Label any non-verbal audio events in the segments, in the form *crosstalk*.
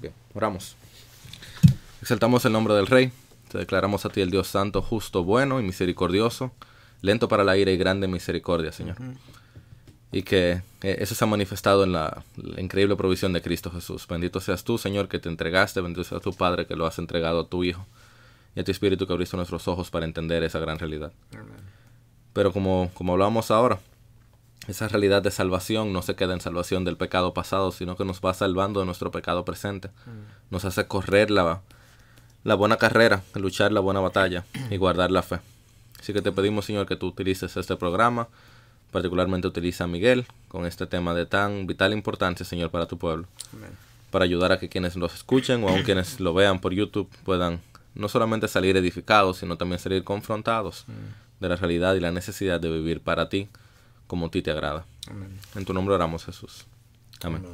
Bien, oramos. Exaltamos el nombre del Rey, te declaramos a ti el Dios Santo, justo, bueno y misericordioso, lento para la ira y grande misericordia, Señor. Y que eh, eso se ha manifestado en la, increíble provisión de Cristo Jesús. Bendito seas tú, Señor, que te entregaste, bendito sea tu Padre, que lo has entregado a tu Hijo y a tu Espíritu que abriste nuestros ojos para entender esa gran realidad. Pero como, como hablamos ahora, esa realidad de salvación no se queda en salvación del pecado pasado, sino que nos va salvando de nuestro pecado presente. Mm. Nos hace correr la, la buena carrera, luchar la buena batalla y guardar la fe. Así que te pedimos, Señor, que tú utilices este programa, particularmente utiliza a Miguel con este tema de tan vital importancia, Señor, para tu pueblo. Para ayudar a que quienes nos escuchen o aun quienes lo vean por YouTube puedan no solamente salir edificados, sino también salir confrontados mm. de la realidad y la necesidad de vivir para ti como a ti te agrada. En tu nombre oramos, Jesús. Amén.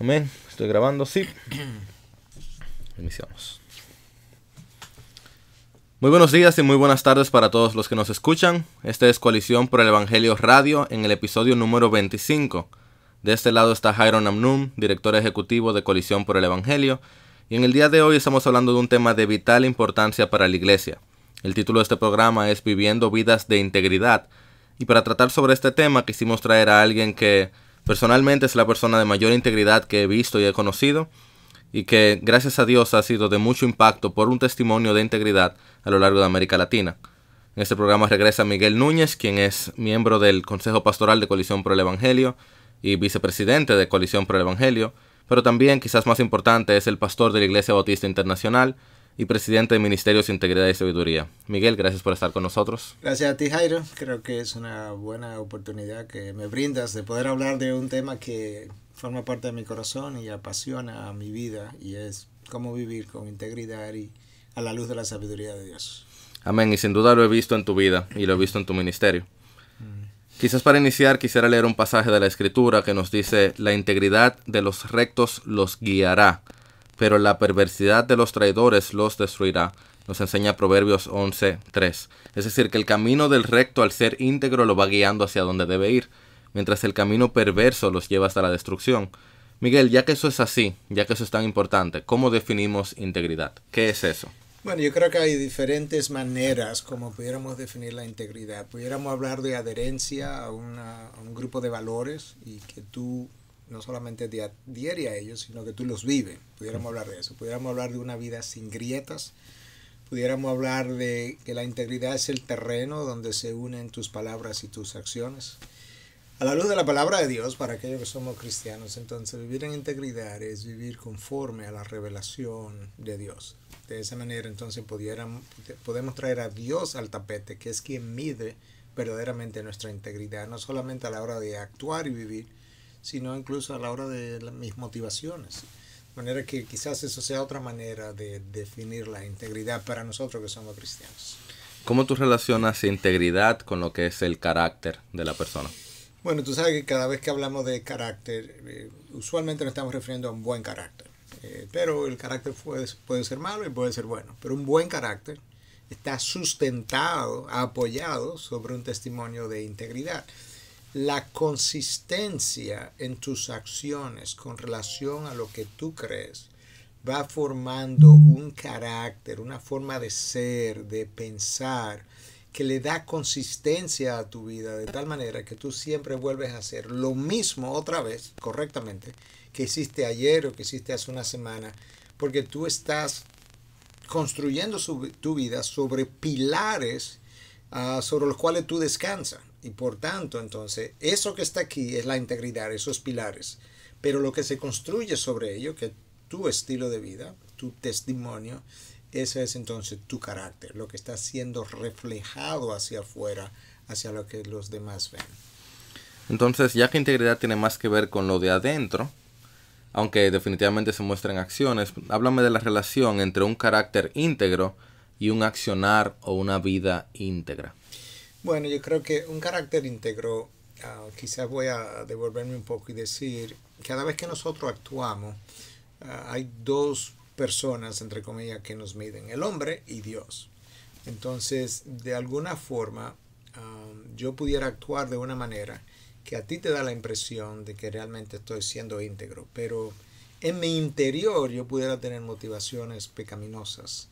Amén. Estoy grabando, sí. *clears throat* Iniciamos. Muy buenos días y muy buenas tardes para todos los que nos escuchan. Este es Coalición por el Evangelio Radio en el episodio número 25. De este lado está Jairo Namnum, director ejecutivo de Coalición por el Evangelio, y en el día de hoy estamos hablando de un tema de vital importancia para la Iglesia. El título de este programa es Viviendo vidas de integridad, y para tratar sobre este tema quisimos traer a alguien que personalmente es la persona de mayor integridad que he visto y he conocido y que gracias a Dios ha sido de mucho impacto por un testimonio de integridad a lo largo de América Latina. En este programa regresa Miguel Núñez, quien es miembro del Consejo Pastoral de Coalición por el Evangelio y vicepresidente de Coalición por el Evangelio, pero también, quizás más importante, es el pastor de la Iglesia Bautista Internacional y presidente del Ministerio de Integridad y Sabiduría. Miguel, gracias por estar con nosotros. Gracias a ti, Jairo. Creo que es una buena oportunidad que me brindas de poder hablar de un tema que forma parte de mi corazón y apasiona a mi vida y es cómo vivir con integridad y a la luz de la sabiduría de Dios. Amén, y sin duda lo he visto en tu vida y lo he visto en tu ministerio. Mm. Quizás para iniciar quisiera leer un pasaje de la escritura que nos dice, la integridad de los rectos los guiará pero la perversidad de los traidores los destruirá. Nos enseña Proverbios 11:3. Es decir, que el camino del recto al ser íntegro lo va guiando hacia donde debe ir, mientras el camino perverso los lleva hasta la destrucción. Miguel, ya que eso es así, ya que eso es tan importante, ¿cómo definimos integridad? ¿Qué es eso? Bueno, yo creo que hay diferentes maneras como pudiéramos definir la integridad. Pudiéramos hablar de adherencia a, a un grupo de valores y que tú no solamente te diaria a ellos, sino que tú los vives. Pudiéramos hablar de eso. Pudiéramos hablar de una vida sin grietas. Pudiéramos hablar de que la integridad es el terreno donde se unen tus palabras y tus acciones. A la luz de la palabra de Dios, para aquellos que somos cristianos, entonces vivir en integridad es vivir conforme a la revelación de Dios. De esa manera entonces podemos traer a Dios al tapete, que es quien mide verdaderamente nuestra integridad, no solamente a la hora de actuar y vivir, sino incluso a la hora de mis motivaciones. De manera que quizás eso sea otra manera de definir la integridad para nosotros que somos cristianos. ¿Cómo tú relacionas integridad con lo que es el carácter de la persona? Bueno, tú sabes que cada vez que hablamos de carácter, eh, usualmente nos estamos refiriendo a un buen carácter. Eh, pero el carácter puede ser malo y puede ser bueno. Pero un buen carácter está sustentado, apoyado sobre un testimonio de integridad la consistencia en tus acciones con relación a lo que tú crees va formando un carácter, una forma de ser, de pensar, que le da consistencia a tu vida, de tal manera que tú siempre vuelves a hacer lo mismo otra vez, correctamente, que hiciste ayer o que hiciste hace una semana, porque tú estás construyendo tu vida sobre pilares ah, sobre los cuales tú descansas. Y por tanto, entonces, eso que está aquí es la integridad, esos pilares. Pero lo que se construye sobre ello, que tu estilo de vida, tu testimonio, ese es entonces tu carácter, lo que está siendo reflejado hacia afuera, hacia lo que los demás ven. Entonces, ya que integridad tiene más que ver con lo de adentro, aunque definitivamente se muestran acciones, háblame de la relación entre un carácter íntegro y un accionar o una vida íntegra. Bueno, yo creo que un carácter íntegro, ah, quizás voy a devolverme un poco y decir, cada vez que nosotros actuamos, ah, hay dos personas, entre comillas, que nos miden, el hombre y Dios. Entonces, de alguna forma, ah, yo pudiera actuar de una manera que a ti te da la impresión de que realmente estoy siendo íntegro, pero en mi interior yo pudiera tener motivaciones pecaminosas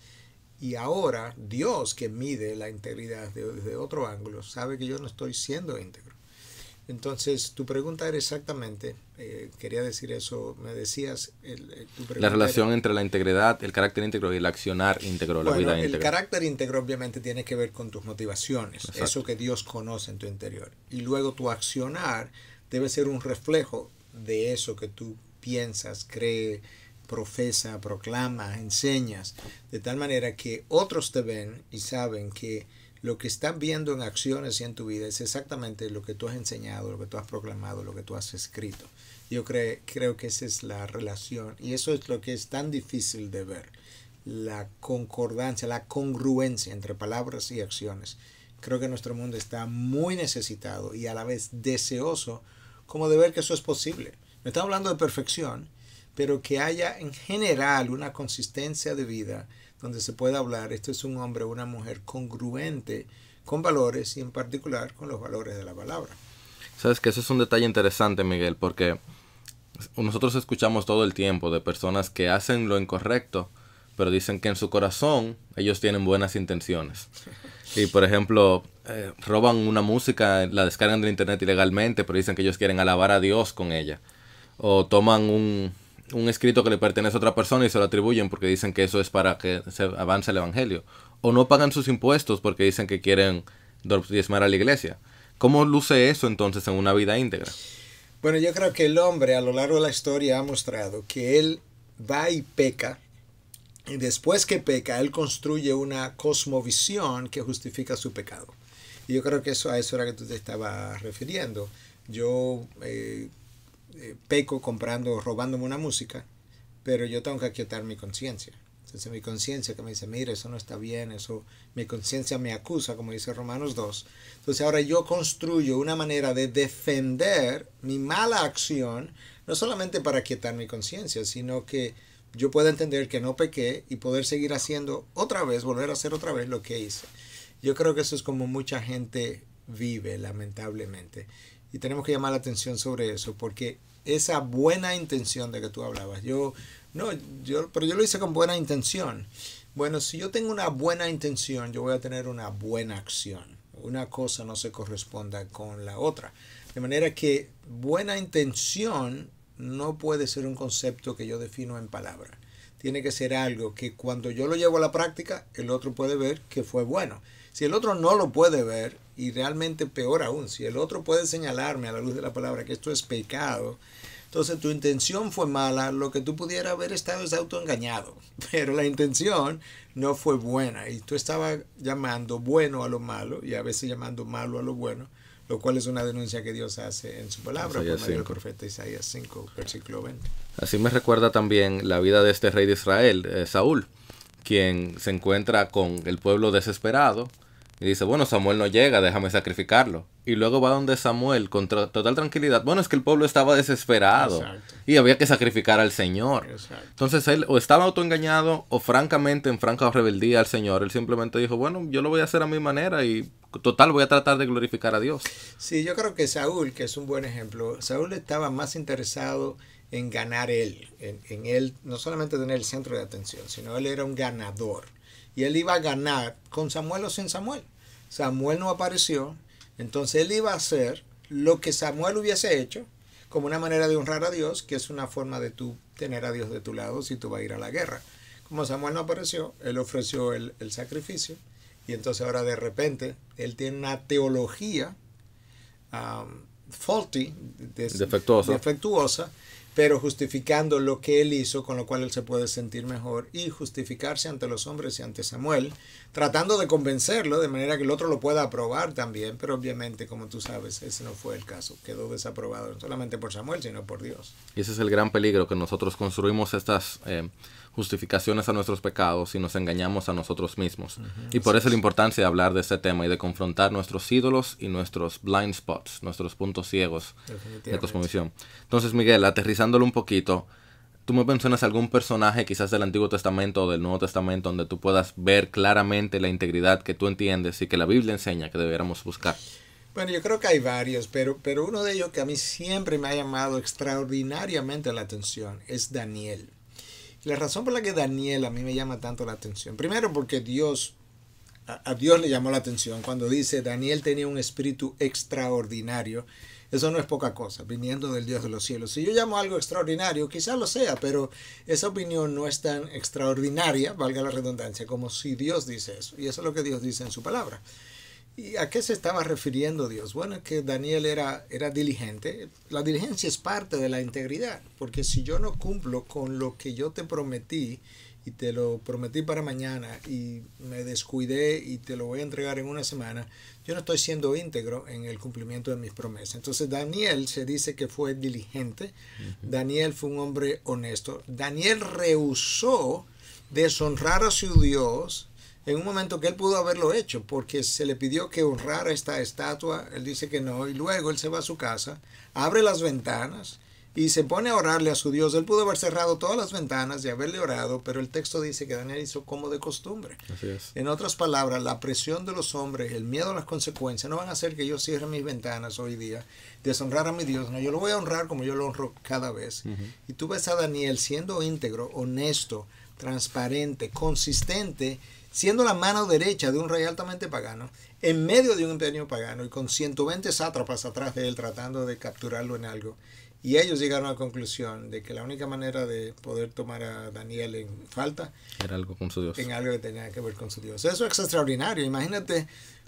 y ahora Dios, que mide la integridad desde otro ángulo, sabe que yo no estoy siendo íntegro. Entonces, tu pregunta era exactamente, eh, quería decir eso, me decías... Eh, la relación entre la integridad, el carácter íntegro y el accionar íntegro, la El carácter íntegro obviamente tiene que ver con tus motivaciones, eso que Dios conoce en tu interior. Y luego tu accionar debe ser un reflejo de eso que tú piensas, crees profesa, proclama, enseñas, de tal manera que otros te ven y saben que lo que están viendo en acciones y en tu vida es exactamente lo que tú has enseñado, lo que tú has proclamado, lo que tú has escrito. Yo creo que esa es la relación y eso es lo que es tan difícil de ver, la concordancia, la congruencia entre palabras y acciones. Creo que nuestro mundo está muy necesitado y a la vez deseoso como de ver que eso es posible. Me está hablando de perfección, pero que haya en general una consistencia de vida donde se pueda hablar, esto es un hombre o una mujer congruente con valores y en particular con los valores de la palabra. Sabes que eso es un detalle interesante, Miguel, porque nosotros escuchamos todo el tiempo de personas que hacen lo incorrecto, pero dicen que en su corazón ellos tienen buenas intenciones. Y por ejemplo, eh, roban una música, la descargan del internet ilegalmente, pero dicen que ellos quieren alabar a Dios con ella. O toman un, un escrito que le pertenece a otra persona y se lo atribuyen porque dicen que eso es para que se avance el evangelio. O no pagan sus impuestos porque dicen que quieren diezmar a la iglesia. ¿Cómo luce eso entonces en una vida íntegra? Bueno, yo creo que el hombre a lo largo de la historia ha mostrado que él va y peca, y después que peca, él construye una cosmovisión que justifica su pecado. Y yo creo que eso a eso era que tú te estabas refiriendo. Yo eh, eh, peco comprando, o robándome una música, pero yo tengo que aquietar mi conciencia. Entonces mi conciencia que me dice, mire, eso no está bien, eso, mi conciencia me acusa, como dice Romanos 2. Entonces ahora yo construyo una manera de defender mi mala acción, no solamente para aquietar mi conciencia, sino que yo pueda entender que no pequé y poder seguir haciendo otra vez, volver a hacer otra vez lo que hice. Yo creo que eso es como mucha gente vive, lamentablemente y tenemos que llamar la atención sobre eso, porque esa buena intención de que tú hablabas, yo, no, yo, pero yo lo hice con buena intención. Bueno, si yo tengo una buena intención, yo voy a tener una buena acción. Una cosa no se corresponda con la otra. De manera que buena intención no puede ser un concepto que yo defino en palabras. Tiene que ser algo que cuando yo lo llevo a la práctica, el otro puede ver que fue bueno. Si el otro no lo puede ver, y realmente peor aún, si el otro puede señalarme a la luz de la palabra que esto es pecado, entonces tu intención fue mala, lo que tú pudieras haber estado es autoengañado, *laughs* pero la intención no fue buena y tú estabas llamando bueno a lo malo y a veces llamando malo a lo bueno, lo cual es una denuncia que Dios hace en su palabra como por el profeta Isaías 5, versículo 20. Así me recuerda también la vida de este rey de Israel, eh, Saúl, quien se encuentra con el pueblo desesperado, y dice, bueno, Samuel no llega, déjame sacrificarlo. Y luego va donde Samuel con total tranquilidad. Bueno, es que el pueblo estaba desesperado y había que sacrificar al Señor. Entonces él o estaba autoengañado o francamente en franca rebeldía al Señor. Él simplemente dijo, bueno, yo lo voy a hacer a mi manera y total voy a tratar de glorificar a Dios. Sí, yo creo que Saúl, que es un buen ejemplo, Saúl estaba más interesado en ganar él, en él, no solamente tener el centro de atención, sino él era un ganador y él iba a ganar con Samuel o sin Samuel. Samuel no apareció, entonces él iba a hacer lo que Samuel hubiese hecho como una manera de honrar a Dios, que es una forma de tú tener a Dios de tu lado si tú vas a ir a la guerra. Como Samuel no apareció, él ofreció el, sacrificio y entonces ahora de repente él tiene una teología um, faulty, defectuosa pero justificando lo que él hizo, con lo cual él se puede sentir mejor y justificarse ante los hombres y ante Samuel, tratando de convencerlo de manera que el otro lo pueda aprobar también, pero obviamente, como tú sabes, ese no fue el caso, quedó desaprobado no solamente por Samuel, sino por Dios. Y ese es el gran peligro que nosotros construimos estas... Eh, justificaciones a nuestros pecados y nos engañamos a nosotros mismos. y por eso la importancia de hablar de este tema y de confrontar nuestros ídolos y nuestros blind spots, nuestros puntos ciegos de cosmovisión. Entonces, Miguel, aterrizándolo un poquito, tú me mencionas algún personaje quizás del Antiguo Testamento o del Nuevo Testamento donde tú puedas ver claramente la integridad que tú entiendes y que la Biblia enseña que debiéramos buscar. Bueno, yo creo que hay varios, pero, pero uno de ellos que a mí siempre me ha llamado extraordinariamente la atención es Daniel. La razón por la que Daniel a mí me llama tanto la atención, primero porque Dios, a, Dios le llamó la atención cuando dice Daniel tenía un espíritu extraordinario. Eso no es poca cosa, viniendo del Dios de los cielos. Si yo llamo algo extraordinario, quizá lo sea, pero esa opinión no es tan extraordinaria, valga la redundancia, como si Dios dice eso. Y eso es lo que Dios dice en su palabra. ¿Y a qué se estaba refiriendo Dios? Bueno, que Daniel era, era diligente. La diligencia es parte de la integridad, porque si yo no cumplo con lo que yo te prometí y te lo prometí para mañana y me descuidé y te lo voy a entregar en una semana, yo no estoy siendo íntegro en el cumplimiento de mis promesas. Entonces Daniel se dice que fue diligente, Daniel fue un hombre honesto, Daniel rehusó deshonrar a su Dios en un momento que él pudo haberlo hecho, porque se le pidió que honrara esta estatua, él dice que no, y luego él se va a su casa, abre las ventanas y se pone a orarle a su Dios. Él pudo haber cerrado todas las ventanas y haberle orado, pero el texto dice que Daniel hizo como de costumbre. En otras palabras, la presión de los hombres, el miedo a las consecuencias, no van a hacer que yo cierre mis ventanas hoy día, deshonrar a mi Dios. No, yo lo voy a honrar como yo lo honro cada vez. Y tú ves a Daniel siendo íntegro, honesto, transparente, consistente siendo la mano derecha de un rey altamente pagano, en medio de un imperio pagano y con 120 sátrapas atrás de él tratando de capturarlo en algo. Y ellos llegaron a la conclusión de que la única manera de poder tomar a Daniel en falta era algo con su Dios. En algo que tenía que ver con su Dios. Eso es extraordinario. Imagínate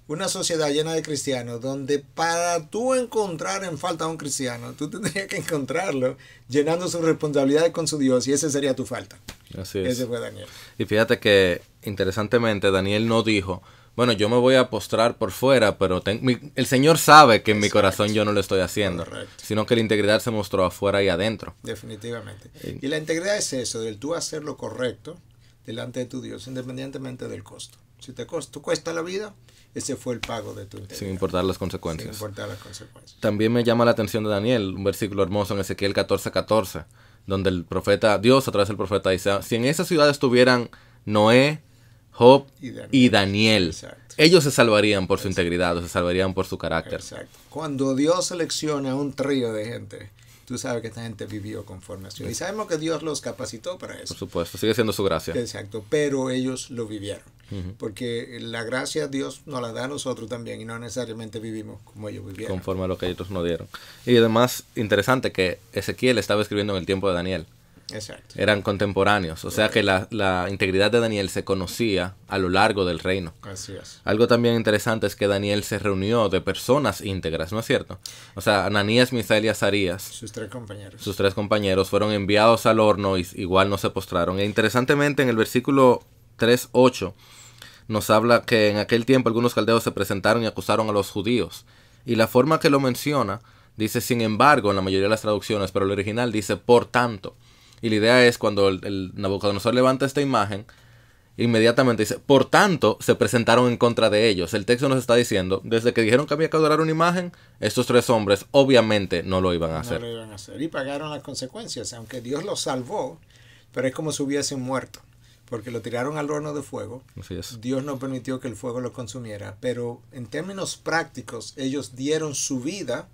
una sociedad llena de cristianos donde para tú encontrar en falta a un cristiano, tú tendrías que encontrarlo llenando sus responsabilidades con su Dios y esa sería tu falta. Así es. Ese fue Daniel. Y fíjate que interesantemente Daniel no dijo, bueno, yo me voy a postrar por fuera, pero el Señor sabe que en mi corazón yo no lo estoy haciendo, sino que la integridad se mostró afuera y adentro. Definitivamente. y la integridad es eso, del tú hacer lo correcto delante de tu Dios, independientemente del costo. Si te costó cuesta la vida, ese fue el pago de tu integridad. Sin importar las consecuencias. Sin importar las consecuencias. También me llama la atención de Daniel, un versículo hermoso en Ezequiel 14:14, 14, donde el profeta, Dios a través del profeta dice, si en esa ciudad estuvieran Noé, Job y Daniel, ellos se salvarían por su integridad, o se salvarían por su carácter. Exacto. Cuando Dios selecciona un trío de gente, tú sabes que esta gente vivió conforme a Dios. Y sabemos que Dios los capacitó para eso. Por supuesto, sigue siendo su gracia. Exacto, pero ellos lo vivieron. Porque la gracia Dios nos la da a nosotros también y no necesariamente vivimos como ellos vivieron. Conforme a lo que ellos nos dieron. Y además, interesante que Ezequiel estaba escribiendo en el tiempo de Daniel. Eran contemporáneos, o sea que la, integridad de Daniel se conocía a lo largo del reino. Algo también interesante es que Daniel se reunió de personas íntegras, ¿no es cierto? O sea, Ananías, Misael y Azarías. Sus tres compañeros. Sus tres compañeros fueron enviados al horno y igual no se postraron. E interesantemente en el versículo 3.8 nos habla que en aquel tiempo algunos caldeos se presentaron y acusaron a los judíos. Y la forma que lo menciona dice sin embargo en la mayoría de las traducciones, pero el original dice por tanto. Y la idea es cuando el, Nabucodonosor levanta esta imagen, inmediatamente dice, por tanto, se presentaron en contra de ellos. El texto nos está diciendo, desde que dijeron que había que adorar una imagen, estos tres hombres obviamente no lo iban a hacer. No lo iban a hacer y pagaron las consecuencias, aunque Dios los salvó, pero es como si hubiesen muerto, porque lo tiraron al horno de fuego. Dios no permitió que el fuego lo consumiera, pero en términos prácticos, ellos dieron su vida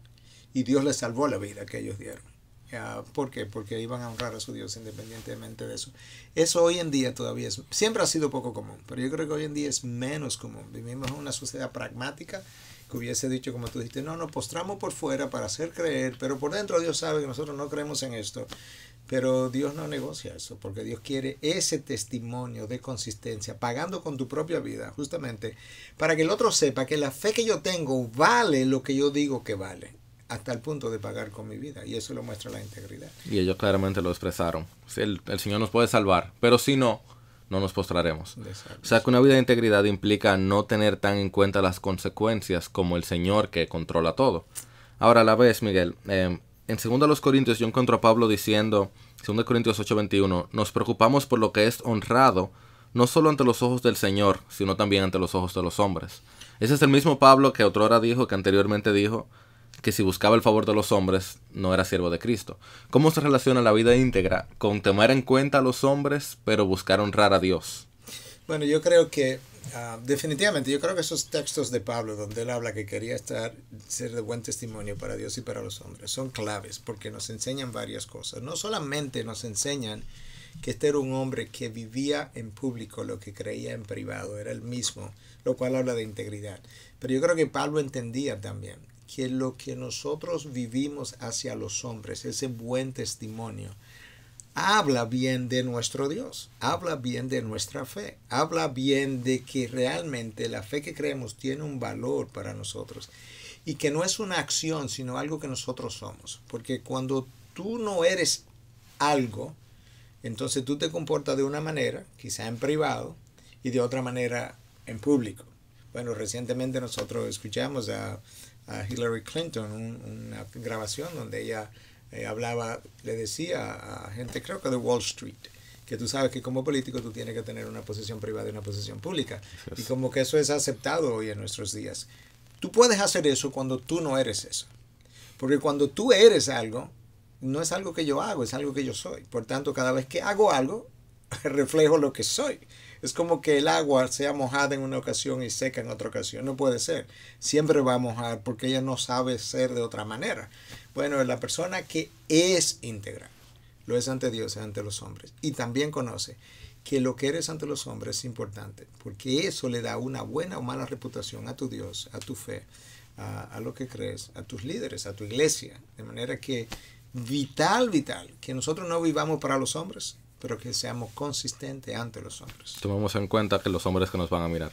y Dios les salvó la vida que ellos dieron. Ah, ¿Por qué? Porque iban a honrar a su Dios independientemente de eso. Eso hoy en día todavía es, siempre ha sido poco común, pero yo creo que hoy en día es menos común. Vivimos en una sociedad pragmática que hubiese dicho, como tú dijiste, no, nos postramos por fuera para hacer creer, pero por dentro Dios sabe que nosotros no creemos en esto. Pero Dios no negocia eso, porque Dios quiere ese testimonio de consistencia, pagando con tu propia vida, justamente, para que el otro sepa que la fe que yo tengo vale lo que yo digo que vale hasta el punto de pagar con mi vida. Y eso lo muestra la integridad. Y ellos claramente lo expresaron. El, el Señor nos puede salvar, pero si no, no nos postraremos. O sea que una vida de integridad implica no tener tan en cuenta las consecuencias como el Señor que controla todo. Ahora a la vez, Miguel, em, en 2 Corintios yo encuentro a Pablo diciendo, 2 Corintios 8:21, nos preocupamos por lo que es honrado, no solo ante los ojos del Señor, sino también ante los ojos de los hombres. Ese es el mismo Pablo que otrora dijo, que anteriormente dijo, que si buscaba el favor de los hombres, no era siervo de Cristo. ¿Cómo se relaciona la vida íntegra con tomar en cuenta a los hombres, pero buscar honrar a Dios? Bueno, yo creo que ah, definitivamente, yo creo que esos textos de Pablo, donde él habla que quería estar, ser de buen testimonio para Dios y para los hombres, son claves porque nos enseñan varias cosas. No solamente nos enseñan que este era un hombre que vivía en público lo que creía en privado, era el mismo, lo cual habla de integridad. Pero yo creo que Pablo entendía también que lo que nosotros vivimos hacia los hombres, ese buen testimonio, habla bien de nuestro Dios, habla bien de nuestra fe, habla bien de que realmente la fe que creemos tiene un valor para nosotros y que no es una acción, sino algo que nosotros somos. Porque cuando tú no eres algo, entonces tú te comportas de una manera, quizá en privado, y de otra manera en público. Bueno, recientemente nosotros escuchamos a a Hillary Clinton, una grabación donde ella eh, hablaba, le decía a gente, creo que de Wall Street, que tú sabes que como político tú tienes que tener una posición privada y una posición pública. Y como que eso es aceptado hoy en nuestros días. Tú puedes hacer eso cuando tú no eres eso. Porque cuando tú eres algo, no es algo que yo hago, es algo que yo soy. Por tanto, cada vez que hago algo, *laughs* reflejo lo que soy. Es como que el agua sea mojada en una ocasión y seca en otra ocasión. No puede ser. Siempre va a mojar porque ella no sabe ser de otra manera. Bueno, la persona que es íntegra, lo es ante Dios, es ante los hombres. Y también conoce que lo que eres ante los hombres es importante, porque eso le da una buena o mala reputación a tu Dios, a tu fe, a, a lo que crees, a tus líderes, a tu iglesia. De manera que vital, vital, que nosotros no vivamos para los hombres, pero que seamos consistentes ante los hombres. Tomamos en cuenta que los hombres que nos van a mirar.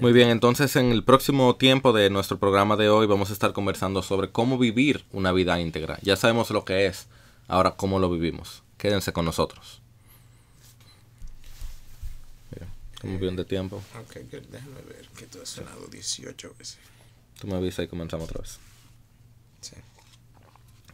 Muy bien, entonces en el próximo tiempo de nuestro programa de hoy vamos a estar conversando sobre cómo vivir una vida íntegra. Ya sabemos lo que es, ahora cómo lo vivimos. Quédense con nosotros. Muy bien de tiempo. Ok, déjame ver que todo has sonado 18 veces. Tú me avisas y comenzamos otra vez. Sí.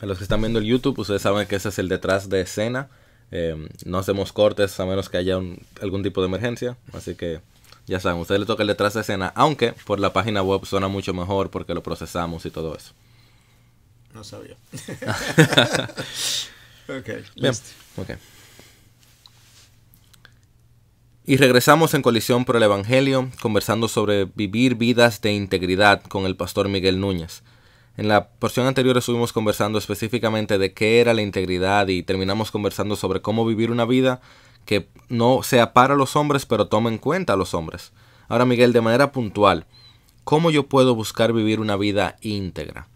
A los que están viendo el YouTube, ustedes saben que ese es el detrás de escena Em, no hacemos cortes a menos que haya algún tipo de emergencia. Así que ya saben, ustedes le toca el detrás de escena, aunque por la página web suena mucho mejor porque lo procesamos y todo eso. No sabía. *laughs* ok, Bien. Y regresamos en Colisión por el Evangelio, conversando sobre vivir vidas de integridad con el pastor Miguel Núñez. En la porción anterior estuvimos conversando específicamente de qué era la integridad y terminamos conversando sobre cómo vivir una vida que no sea para los hombres, pero tome en cuenta a los hombres. Ahora, Miguel, de manera puntual, ¿cómo yo puedo buscar vivir una vida íntegra?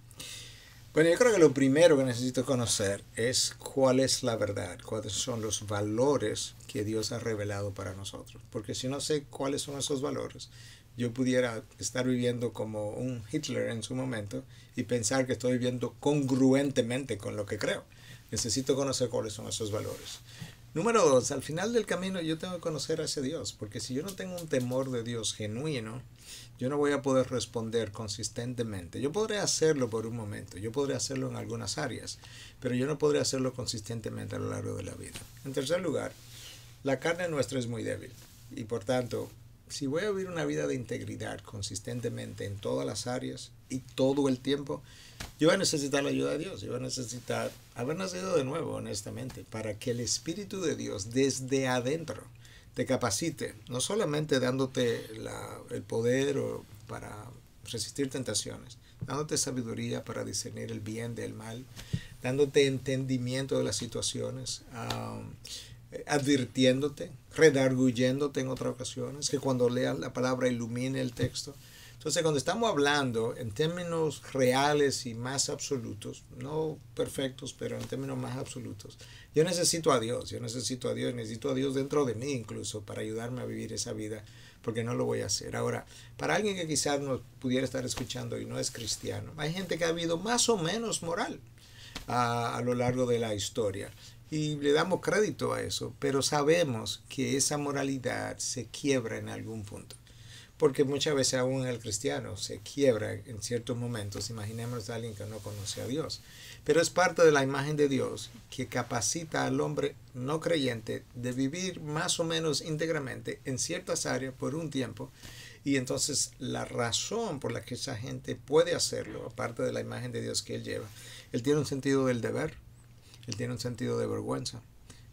Bueno, yo creo que lo primero que necesito conocer es cuál es la verdad, cuáles son los valores que Dios ha revelado para nosotros. Porque si no sé cuáles son esos valores, yo pudiera estar viviendo como un Hitler en su momento y pensar que estoy viviendo congruentemente con lo que creo. Necesito conocer cuáles son esos valores. Número dos, al final del camino yo tengo que conocer a ese Dios, porque si yo no tengo un temor de Dios genuino, yo no voy a poder responder consistentemente. Yo podré hacerlo por un momento, yo podré hacerlo en algunas áreas, pero yo no podré hacerlo consistentemente a lo largo de la vida. En tercer lugar, la carne nuestra es muy débil y por tanto si voy a vivir una vida de integridad consistentemente en todas las áreas y todo el tiempo, yo voy a necesitar la ayuda de Dios, yo voy a necesitar haber nacido de nuevo, honestamente, para que el Espíritu de Dios desde adentro te capacite, no solamente dándote el poder para resistir tentaciones, dándote sabiduría para discernir el bien del mal, dándote entendimiento de las situaciones, advirtiéndote redarguyéndote en otras ocasiones, que cuando lea la palabra ilumine el texto. Entonces, cuando estamos hablando en términos reales y más absolutos, no perfectos, pero en términos más absolutos, yo necesito a Dios, yo necesito a Dios, necesito a Dios dentro de mí incluso para ayudarme a vivir esa vida, porque no lo voy a hacer. Ahora, para alguien que quizás nos pudiera estar escuchando y no es cristiano, hay gente que ha habido más o menos moral a, ah, a lo largo de la historia y le damos crédito a eso, pero sabemos que esa moralidad se quiebra en algún punto. Porque muchas veces aún el cristiano se quiebra en ciertos momentos. Imaginemos a alguien que no conoce a Dios. Pero es parte de la imagen de Dios que capacita al hombre no creyente de vivir más o menos íntegramente en ciertas áreas por un tiempo. Y entonces la razón por la que esa gente puede hacerlo, aparte de la imagen de Dios que él lleva, él tiene un sentido del deber, él tiene un sentido de vergüenza,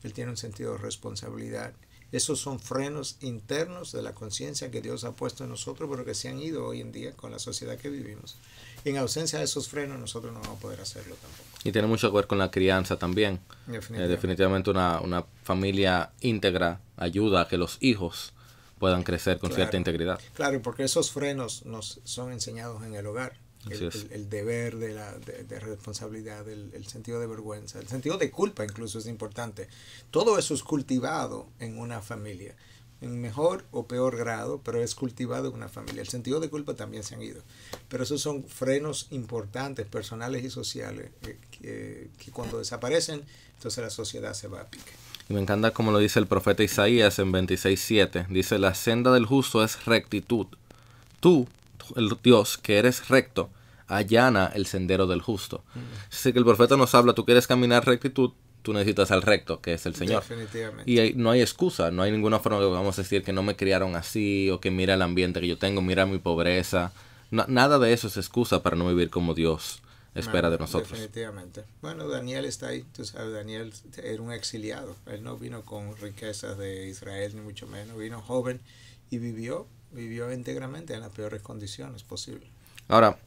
él tiene un sentido de responsabilidad. Esos son frenos internos de la conciencia que Dios ha puesto en nosotros, pero que se han ido hoy en día con la sociedad que vivimos. En ausencia de esos frenos, nosotros no vamos a poder hacerlo tampoco. Y tiene mucho que ver con la crianza también. Definitivamente, eh, una, familia íntegra ayuda a que los hijos puedan crecer con cierta integridad. Claro, porque esos frenos nos son enseñados en el hogar. El, deber de, responsabilidad, el, sentido de vergüenza, el sentido de culpa incluso es importante. Todo eso es cultivado en una familia, en mejor o peor grado, pero es cultivado en una familia. El sentido de culpa también se han ido, pero esos son frenos importantes, personales y sociales, eh, que, cuando desaparecen, entonces la sociedad se va a pique. Y me encanta como lo dice el profeta Isaías en 26.7, dice, la senda del justo es rectitud. Tú el Dios que eres recto, allana el sendero del justo. sé Así que el profeta nos habla, tú quieres caminar rectitud, tú necesitas al recto, que es el Señor. Definitivamente. Y no hay excusa, no hay ninguna forma que vamos a decir que no me criaron así, o que mira el ambiente que yo tengo, mira mi pobreza. nada de eso es excusa para no vivir como Dios espera de nosotros. Definitivamente. Bueno, Daniel está ahí, tú sabes, Daniel era un exiliado, él no vino con riquezas de Israel, ni mucho menos, vino joven y vivió vivió íntegramente en las peores condiciones posibles. Ahora,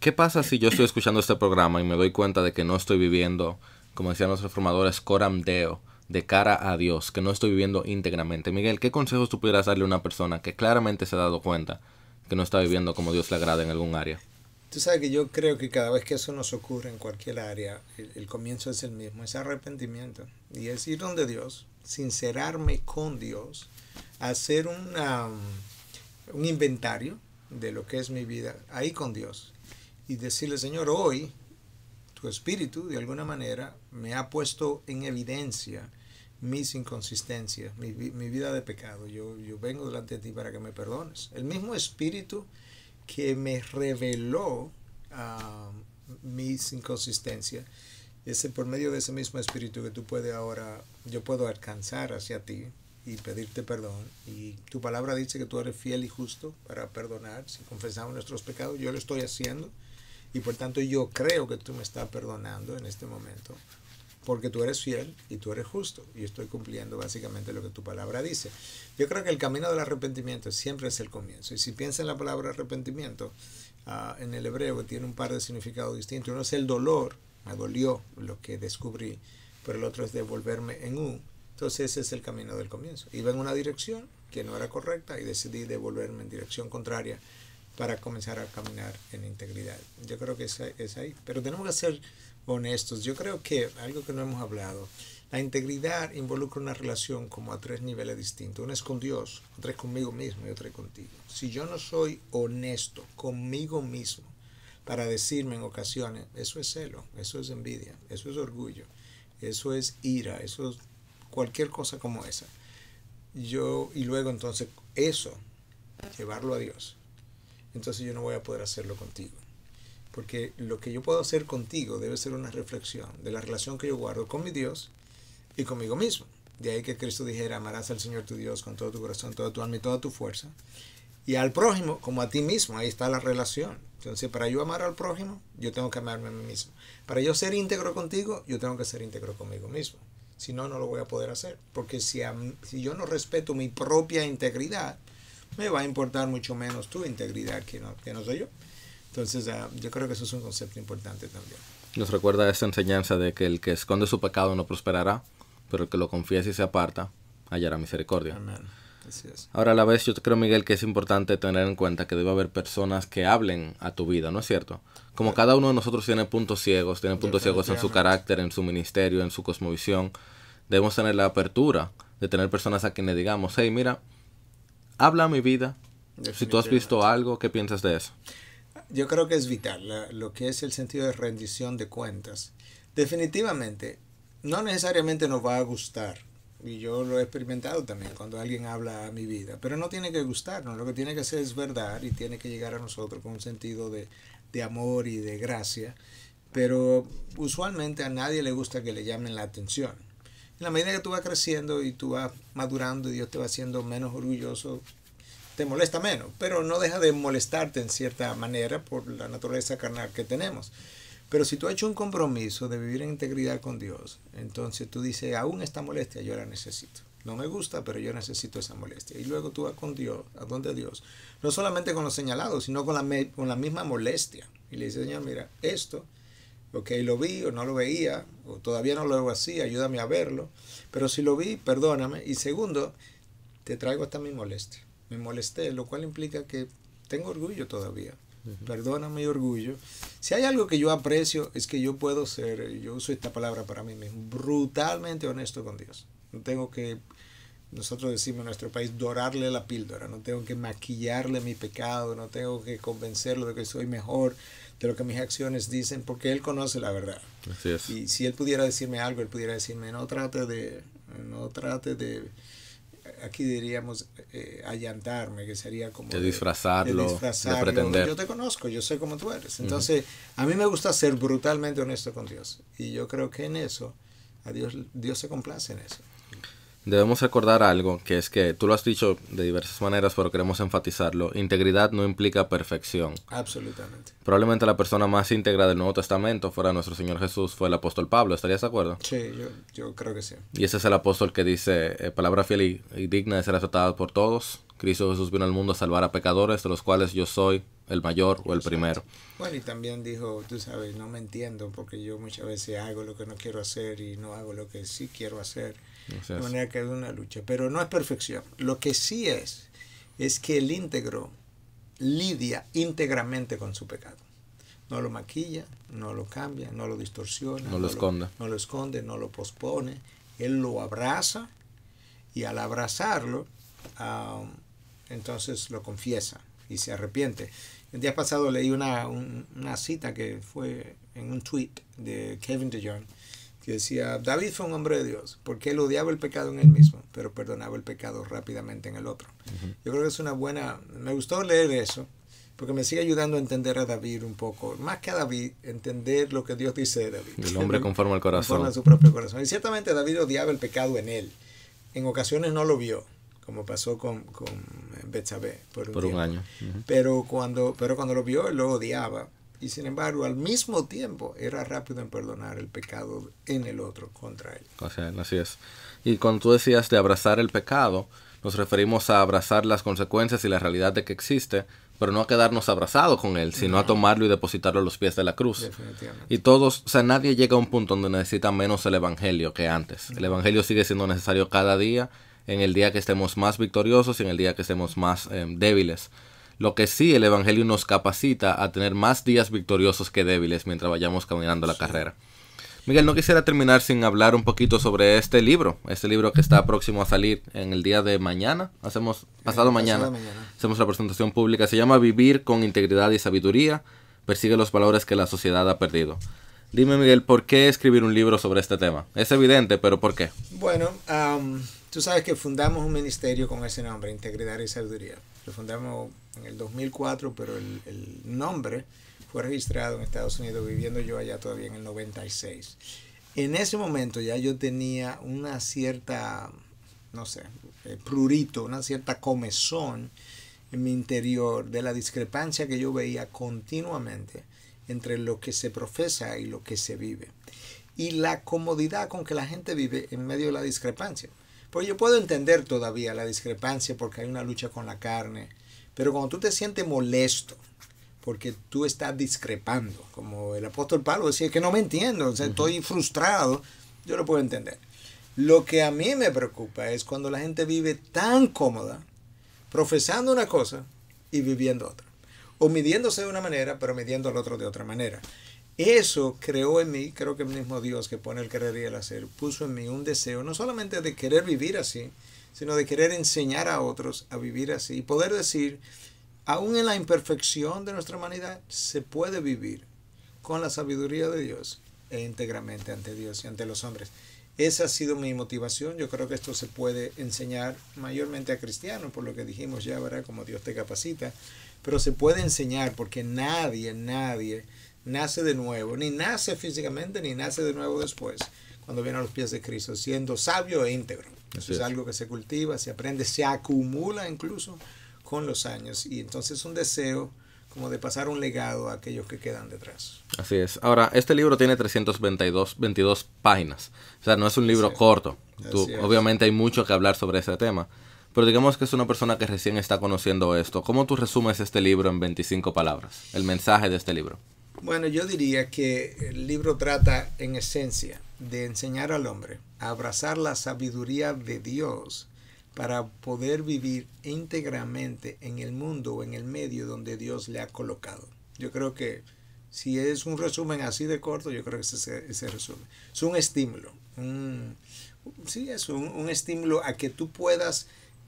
¿qué pasa si yo estoy escuchando este programa y me doy cuenta de que no estoy viviendo, como decían los reformadores, coram deo, de cara a Dios, que no estoy viviendo íntegramente? Miguel, ¿qué consejos tú pudieras darle a una persona que claramente se ha dado cuenta que no está viviendo como Dios le agrada en algún área? Tú sabes que yo creo que cada vez que eso nos ocurre en cualquier área, el, el comienzo es el mismo, es arrepentimiento y es ir donde Dios, sincerarme con Dios, hacer una um, un inventario de lo que es mi vida ahí con Dios y decirle, Señor, hoy tu espíritu de alguna manera me ha puesto en evidencia mis inconsistencias, mi, vida de pecado. Yo, yo vengo delante de ti para que me perdones. El mismo espíritu que me reveló ah, mis inconsistencias, es por medio de ese mismo espíritu que tú puedes ahora, yo puedo alcanzar hacia ti y pedirte perdón. Y tu palabra dice que tú eres fiel y justo para perdonar. Si confesamos nuestros pecados, yo lo estoy haciendo. Y por tanto yo creo que tú me estás perdonando en este momento. Porque tú eres fiel y tú eres justo. Y estoy cumpliendo básicamente lo que tu palabra dice. Yo creo que el camino del arrepentimiento siempre es el comienzo. Y si piensas en la palabra arrepentimiento, ah, en el hebreo tiene un par de significados distintos. Uno es el dolor, me dolió lo que descubrí. Pero el otro es devolverme en un entonces ese es el camino del comienzo. Iba en una dirección que no era correcta y decidí devolverme en dirección contraria para comenzar a caminar en integridad. Yo creo que es, es ahí. Pero tenemos que ser honestos. Yo creo que algo que no hemos hablado, la integridad involucra una relación como a tres niveles distintos. Una es con Dios, otra es conmigo mismo y otra es contigo. Si yo no soy honesto conmigo mismo para decirme en ocasiones, eso es celo, eso es envidia, eso es orgullo, eso es ira, eso es cualquier cosa como esa. Yo, y luego entonces eso, llevarlo a Dios. Entonces yo no voy a poder hacerlo contigo. Porque lo que yo puedo hacer contigo debe ser una reflexión de la relación que yo guardo con mi Dios y conmigo mismo. De ahí que Cristo dijera, amarás al Señor tu Dios con todo tu corazón, toda tu alma y toda tu fuerza. Y al prójimo como a ti mismo, ahí está la relación. Entonces, para yo amar al prójimo, yo tengo que amarme a mí mismo. Para yo ser íntegro contigo, yo tengo que ser íntegro conmigo mismo. Si no, no lo voy a poder hacer. Porque si, si yo no respeto mi propia integridad, me va a importar mucho menos tu integridad que no, que no soy yo. Entonces, ah, yo creo que eso es un concepto importante también. Nos recuerda esta enseñanza de que el que esconde su pecado no prosperará, pero el que lo confiesa y se aparta hallará misericordia. Amén. Ahora, a la vez, yo creo, Miguel, que es importante tener en cuenta que debe haber personas que hablen a tu vida, ¿no es cierto? Como cada uno de nosotros tiene puntos ciegos, tiene puntos ciegos en su carácter, en su ministerio, en su cosmovisión, debemos tener la apertura de tener personas a quienes digamos, hey, mira, habla mi vida. Si tú has visto algo, ¿qué piensas de eso? Yo creo que es vital lo que es el sentido de rendición de cuentas. Definitivamente, no necesariamente nos va a gustar. Y yo lo he experimentado también cuando alguien habla a mi vida. Pero no tiene que gustarnos. Lo que tiene que hacer es verdad y tiene que llegar a nosotros con un sentido de, de amor y de gracia. Pero usualmente a nadie le gusta que le llamen la atención la medida que tú vas creciendo y tú vas madurando y Dios te va haciendo menos orgulloso, te molesta menos, pero no deja de molestarte en cierta manera por la naturaleza carnal que tenemos. Pero si tú has hecho un compromiso de vivir en integridad con Dios, entonces tú dices, aún esta molestia yo la necesito. No me gusta, pero yo necesito esa molestia. Y luego tú vas con Dios, a donde Dios, no solamente con los señalados, sino con la, con la misma molestia. Y le dices, Señor, mira, esto ok, lo vi o no lo veía, o todavía no lo veo así, ayúdame a verlo, pero si lo vi, perdóname, y segundo, te traigo hasta mi molestia, me molesté, lo cual implica que tengo orgullo todavía, perdóname y orgullo. Si hay algo que yo aprecio es que yo puedo ser, yo uso esta palabra para mí mismo, brutalmente honesto con Dios, no tengo que nosotros decimos en nuestro país, dorarle la píldora, no tengo que maquillarle mi pecado, no tengo que convencerlo de que soy mejor, de lo que mis acciones dicen, porque Él conoce la verdad. Y si Él pudiera decirme algo, Él pudiera decirme, no trate de, no trate de, aquí diríamos, eh, allantarme, que sería como... De, disfrazarlo, de pretender. Yo te conozco, yo sé cómo tú eres. Entonces, a mí me gusta ser brutalmente honesto con Dios. Y yo creo que en eso, a Dios, Dios se complace en eso. Debemos recordar algo, que es que tú lo has dicho de diversas maneras, pero queremos enfatizarlo. Integridad no implica perfección. Absolutamente. Probablemente la persona más íntegra del Nuevo Testamento fuera nuestro Señor Jesús, fue el apóstol Pablo. ¿Estarías de acuerdo? Sí, yo, yo creo que sí. Y ese es el apóstol que dice, eh, palabra fiel y, digna de ser aceptada por todos. Cristo Jesús vino al mundo a salvar a pecadores, de los cuales yo soy el mayor o el primero. Bueno, y también dijo, tú sabes, no me entiendo porque yo muchas veces hago lo que no quiero hacer y no hago lo que sí quiero hacer de manera que es una lucha, pero no es perfección. Lo que sí es, es que el íntegro lidia íntegramente con su pecado. No lo maquilla, no lo cambia, no lo distorsiona. No lo esconde. no lo esconde, no lo pospone. Él lo abraza y al abrazarlo, entonces lo confiesa y se arrepiente. El día pasado leí una, una cita que fue en un tweet de Kevin DeJohn que decía, David fue un hombre de Dios, porque él odiaba el pecado en él mismo, pero perdonaba el pecado rápidamente en el otro. Yo creo que es una buena, me gustó leer eso, porque me sigue ayudando a entender a David un poco, más que a David, entender lo que Dios dice de David. El hombre *laughs* conforma el corazón. conforma su propio corazón. Y ciertamente David odiaba el pecado en él, en ocasiones no lo vio, como pasó con, con Betsabé por un, año. pero, cuando, pero cuando lo vio, él lo odiaba y sin embargo al mismo tiempo era rápido en perdonar el pecado en el otro contra él. así es. Y cuando tú decías de abrazar el pecado, nos referimos a abrazar las consecuencias y la realidad de que existe, pero no a quedarnos abrazados con él, sino a tomarlo y depositarlo a los pies de la cruz. Y todos, o sea, nadie llega a un punto donde necesita menos el Evangelio que antes. El Evangelio sigue siendo necesario cada día, en el día que estemos más victoriosos y en el día que estemos más em, débiles. Lo que sí, el Evangelio nos capacita a tener más días victoriosos que débiles mientras vayamos caminando la carrera. Miguel, no quisiera terminar sin hablar un poquito sobre este libro, este libro que está próximo a salir en el día de mañana, hacemos pasado, mañana, hacemos la presentación pública, se llama Vivir con integridad y sabiduría, persigue los valores que la sociedad ha perdido. Dime Miguel, ¿por qué escribir un libro sobre este tema? Es evidente, pero ¿por qué? Bueno, Tú sabes que fundamos un ministerio con ese nombre, Integridad y Sabiduría. Lo fundamos en el 2004, pero el, nombre fue registrado en Estados Unidos, viviendo yo allá todavía en el 96. En ese momento ya yo tenía una cierta, no sé, eh, prurito, una cierta comezón en mi interior de la discrepancia que yo veía continuamente entre lo que se profesa y lo que se vive. Y la comodidad con que la gente vive en medio de la discrepancia. Pues yo puedo entender todavía la discrepancia porque hay una lucha con la carne, pero cuando tú te sientes molesto porque tú estás discrepando, como el apóstol Pablo decía, que no me entiendo, estoy frustrado, yo lo puedo entender. Lo que a mí me preocupa es cuando la gente vive tan cómoda, profesando una cosa y viviendo otra, o midiéndose de una manera, pero midiendo al otro de otra manera. Eso creó en mí, creo que el mismo Dios que pone el querer y el hacer, puso en mí un deseo, no solamente de querer vivir así, sino de querer enseñar a otros a vivir así y poder decir, aún en la imperfección de nuestra humanidad, se puede vivir con la sabiduría de Dios e íntegramente ante Dios y ante los hombres. Esa ha sido mi motivación. Yo creo que esto se puede enseñar mayormente a cristianos, por lo que dijimos ya, ¿verdad? Como Dios te capacita. Pero se puede enseñar porque nadie, nadie nace de nuevo, ni nace físicamente, ni nace de nuevo después, cuando viene a los pies de Cristo, siendo sabio e íntegro. Eso es. algo que se cultiva, se aprende, se acumula incluso con los años. Y entonces es un deseo como de pasar un legado a aquellos que quedan detrás. Así es. Ahora, este libro tiene 322 22 páginas. O sea, no es un libro corto. obviamente hay mucho que hablar sobre ese tema. Pero digamos que es una persona que recién está conociendo esto. ¿Cómo tú resumes este libro en 25 palabras? El mensaje de este libro. Bueno, yo diría que el libro trata en esencia de enseñar al hombre a abrazar la sabiduría de Dios para poder vivir íntegramente en el mundo o en el medio donde Dios le ha colocado. Yo creo que si es un resumen así de corto, yo creo que ese, resumen. Es un estímulo. sí, es un, un estímulo a que tú puedas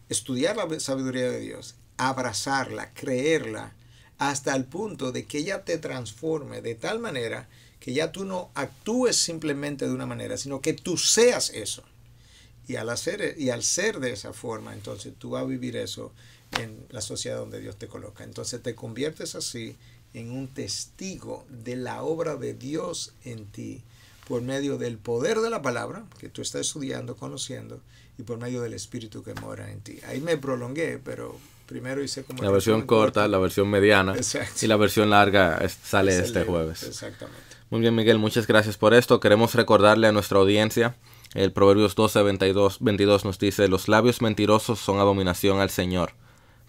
estudiar la sabiduría de Dios, abrazarla, creerla hasta el punto de que ella te transforme de tal manera que ya tú no actúes simplemente de una manera, sino que tú seas eso. Y al, hacer, y al ser de esa forma, entonces tú vas a vivir eso en la sociedad donde Dios te coloca. Entonces te conviertes así en un testigo de la obra de Dios en ti por medio del poder de la palabra que tú estás estudiando, conociendo, y por medio del Espíritu que mora en ti. Ahí me prolongué, pero primero hice como... La versión corta, la versión mediana y la versión larga sale este jueves. Exactamente. Muy bien, Miguel, muchas gracias por esto. Queremos recordarle a nuestra audiencia, el Proverbios 12, 22, nos dice, los labios mentirosos son abominación al Señor,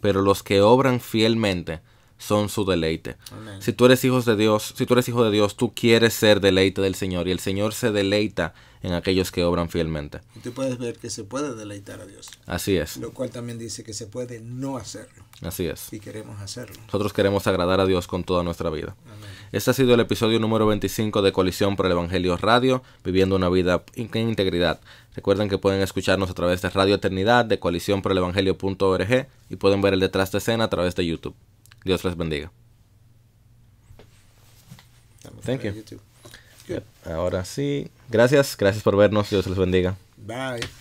pero los que obran fielmente son su deleite. Si tú eres hijo de Dios, si tú eres hijo de Dios, tú quieres ser deleite del Señor y el Señor se deleita en aquellos que obran fielmente. Y tú puedes ver que se puede deleitar a Dios. Así es. Lo cual también dice que se puede no hacerlo. Así es. Y queremos hacerlo. Nosotros queremos agradar a Dios con toda nuestra vida. Amén. Este ha sido el episodio número 25 de Coalición por el Evangelio Radio, viviendo una vida en integridad. Recuerden que pueden escucharnos a través de Radio Eternidad, de coalición por el evangelio.org y pueden ver el detrás de escena a través de YouTube. Dios les bendiga. Thank you. Ahora sí. Gracias, gracias por vernos. Dios les bendiga. Bye.